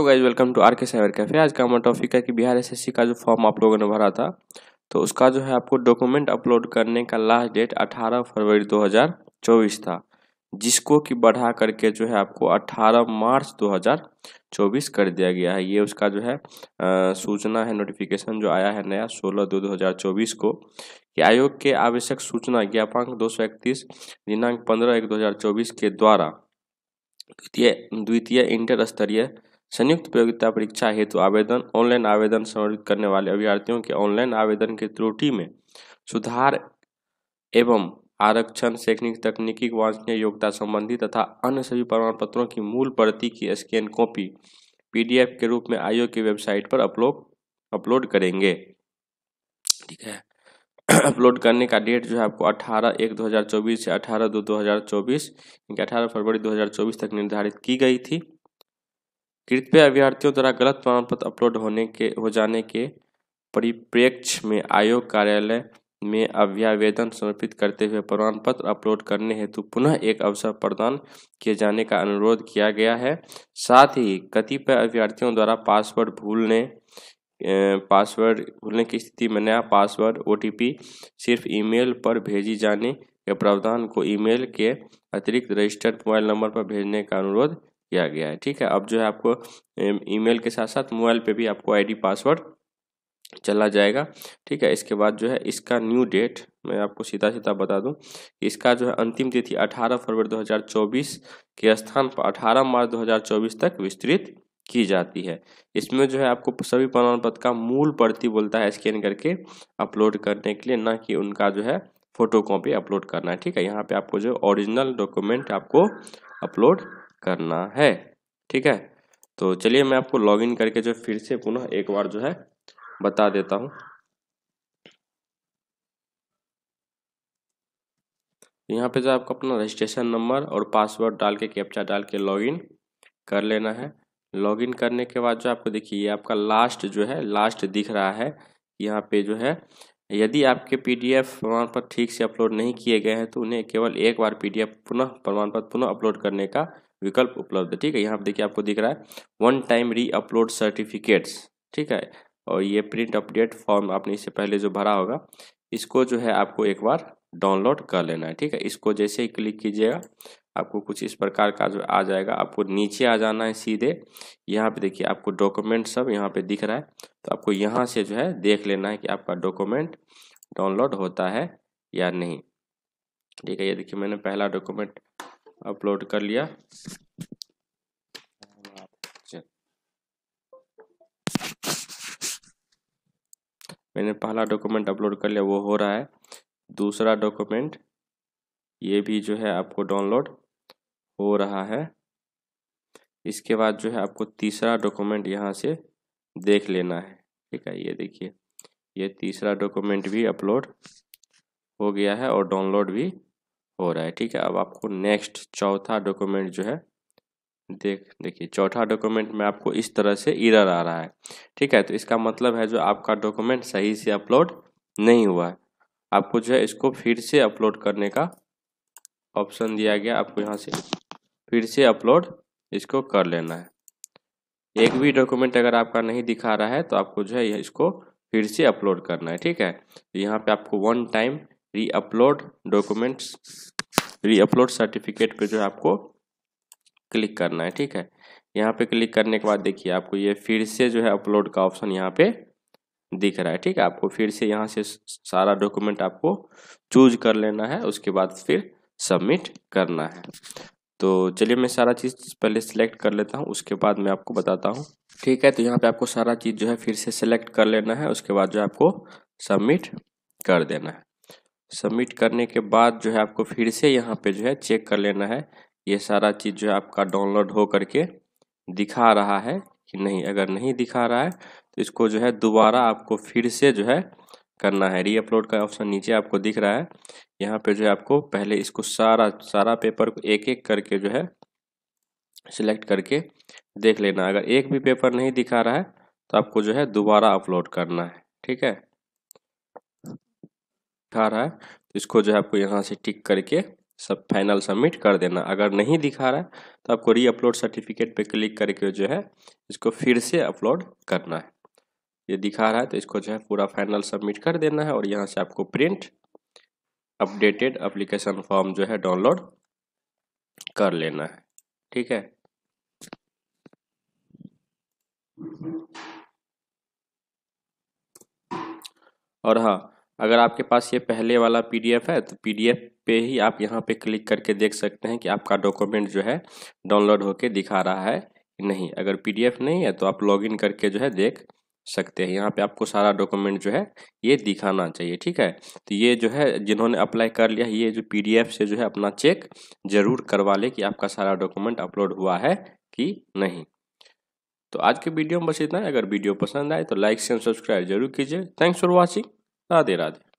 hello guys welcome to R K cyber cafe आज का हमारा टॉपिक है कि बिहार एसएससी का जो फॉर्म आप लोगों ने भरा था तो उसका जो है आपको डॉक्यूमेंट अपलोड करने का लास्ट डेट 18 फरवरी 2024 था जिसको कि बढ़ा करके जो है आपको 18 मार्च 2024 कर दिया गया है ये उसका जो है आ, सूचना है नोटिफिकेशन जो आया है नया सोलह दो 2024 को कि आयोग के आवश्यक सूचना ज्ञापांक दो दिनांक पंद्रह एक दो के द्वारा द्वितीय द्वितीय इंटर स्तरीय संयुक्त प्रतियोगिता परीक्षा हेतु आवेदन ऑनलाइन आवेदन समर्पित करने वाले अभ्यर्थियों के ऑनलाइन आवेदन की त्रुटि में सुधार एवं आरक्षण शैक्षणिक तकनीकी वांछनीय योग्यता संबंधी तथा अन्य सभी प्रमाण पत्रों की मूल प्रति की स्कैन कॉपी पीडीएफ के रूप में आयोग की वेबसाइट पर अपलोड अपलोड करेंगे ठीक है अपलोड करने का डेट जो है आपको 18 एक 2024 से 18 दो 2024 हज़ार चौबीस अठारह फरवरी 2024 तक निर्धारित की गई थी कृपया अभ्यर्थियों द्वारा गलत प्रमाण पत्र अपलोड होने के हो जाने के परिप्रेक्ष्य में आयोग कार्यालय में अभ्यावेदन समर्पित करते हुए प्रमाण पत्र अपलोड करने हेतु पुनः एक अवसर प्रदान किए जाने का अनुरोध किया गया है साथ ही कतिपय अभ्यर्थियों द्वारा पासवर्ड भूलने पासवर्ड भूलने की स्थिति में नया पासवर्ड ओ सिर्फ ईमेल पर भेजी जाने के प्रावधान को ईमेल के अतिरिक्त रजिस्टर्ड मोबाइल नंबर पर भेजने का अनुरोध किया गया है ठीक है अब जो है आपको ईमेल के साथ साथ मोबाइल पे भी आपको आईडी पासवर्ड चला जाएगा ठीक है इसके बाद जो है इसका न्यू डेट मैं आपको सीधा सीधा बता दूं इसका जो है अंतिम तिथि 18 फरवरी 2024 के स्थान पर 18 मार्च 2024 तक विस्तृत की जाती है इसमें जो है आपको सभी प्रमाण पत्र का मूल प्रति बोलता है स्कैन करके अपलोड करने के लिए ना कि उनका जो है फोटो कॉपी अपलोड करना है ठीक है यहाँ पे आपको जो ओरिजिनल डॉक्यूमेंट आपको अपलोड करना है ठीक है तो चलिए मैं आपको लॉगिन करके जो फिर से पुनः एक बार जो है बता देता हूँ यहाँ पे जो आपको अपना रजिस्ट्रेशन नंबर और पासवर्ड डाल के कैप्चा डाल के लॉगिन कर लेना है लॉगिन करने के बाद जो आपको देखिए आपका लास्ट जो है लास्ट दिख रहा है यहाँ पे जो है यदि आपके पीडीएफ प्रमाण पत्र ठीक से अपलोड नहीं किए गए हैं तो उन्हें केवल एक बार पीडीएफ पुनः प्रमाण पत्र पुनः अपलोड करने का विकल्प उपलब्ध है ठीक है यहाँ पर देखिए आपको दिख रहा है one time re upload certificates ठीक है और ये प्रिंट अपडेट फॉर्म आपने इससे पहले जो भरा होगा इसको जो है आपको एक बार डाउनलोड कर लेना है ठीक है इसको जैसे ही क्लिक कीजिएगा आपको कुछ इस प्रकार का जो आ जाएगा आपको नीचे आ जाना है सीधे यहाँ पे देखिए आपको डॉक्यूमेंट सब यहाँ पे दिख रहा है तो आपको यहाँ से जो है देख लेना है कि आपका डॉक्यूमेंट डाउनलोड होता है या नहीं ठीक है ये देखिए मैंने पहला डॉक्यूमेंट अपलोड कर लिया मैंने पहला डॉक्यूमेंट अपलोड कर लिया वो हो रहा है दूसरा डॉक्यूमेंट ये भी जो है आपको डाउनलोड हो रहा है इसके बाद जो है आपको तीसरा डॉक्यूमेंट यहाँ से देख लेना है ठीक है ये देखिए ये तीसरा डॉक्यूमेंट भी अपलोड हो गया है और डाउनलोड भी हो रहा है ठीक है अब आपको नेक्स्ट चौथा डॉक्यूमेंट जो है देख देखिए चौथा डॉक्यूमेंट में आपको इस तरह से इरर आ रहा है ठीक है तो इसका मतलब है जो आपका डॉक्यूमेंट सही से अपलोड नहीं हुआ है आपको जो है इसको फिर से अपलोड करने का ऑप्शन दिया गया आपको यहाँ से फिर से अपलोड इसको कर लेना है एक भी डॉक्यूमेंट अगर आपका नहीं दिखा रहा है तो आपको जो है इसको फिर से अपलोड करना है ठीक है तो यहाँ पे आपको one time re upload documents re upload certificate पे जो है आपको क्लिक करना है ठीक है यहाँ पे क्लिक करने के बाद देखिए आपको ये फिर से जो है अपलोड का ऑप्शन यहाँ पे दिख रहा है ठीक है आपको फिर से यहाँ से सारा डॉक्यूमेंट आपको चूज कर लेना है उसके बाद फिर सबमिट करना है तो चलिए मैं सारा चीज़ पहले सेलेक्ट कर लेता हूँ उसके बाद मैं आपको बताता हूँ ठीक है तो यहाँ पे आपको सारा चीज़ जो है फिर से सिलेक्ट कर लेना है उसके बाद जो है आपको सबमिट कर देना है सबमिट करने के बाद जो है आपको फिर से यहाँ पे जो है चेक कर लेना है ये सारा चीज़ जो है आपका डाउनलोड हो करके दिखा रहा है कि नहीं अगर नहीं दिखा रहा है तो इसको जो है दोबारा आपको फिर से जो है करना है रीअपलोड का ऑप्शन नीचे आपको दिख रहा है यहाँ पे जो है आपको पहले इसको सारा सारा पेपर को एक एक करके जो है सिलेक्ट करके देख लेना अगर एक भी पेपर नहीं दिखा रहा है तो आपको जो है दोबारा अपलोड करना है ठीक है दिखा रहा है तो इसको जो है आपको यहाँ से टिक करके सब फाइनल सबमिट कर देना अगर नहीं दिखा रहा है तो आपको री अपलोड सर्टिफिकेट पे क्लिक करके जो है इसको फिर से अपलोड करना है ये दिखा रहा है तो इसको जो है पूरा फाइनल सबमिट कर देना है और यहाँ से आपको प्रिंट अपडेटेड अप्लीकेशन फॉर्म जो है डाउनलोड कर लेना है ठीक है और हाँ अगर आपके पास ये पहले वाला पीडीएफ है तो पीडीएफ पे ही आप यहाँ पे क्लिक करके देख सकते हैं कि आपका डॉक्यूमेंट जो है डाउनलोड होके दिखा रहा है नहीं अगर पीडीएफ नहीं है तो आप लॉगिन करके जो है देख सकते हैं यहाँ पे आपको सारा डॉक्यूमेंट जो है ये दिखाना चाहिए ठीक है तो ये जो है जिन्होंने अप्लाई कर लिया ये जो पीडीएफ से जो है अपना चेक जरूर करवा ले कि आपका सारा डॉक्यूमेंट अपलोड हुआ है कि नहीं तो आज के वीडियो में बस इतना है अगर वीडियो पसंद आए तो लाइक शेयर सब्सक्राइब जरूर कीजिए thanks for watching Radhe Radhe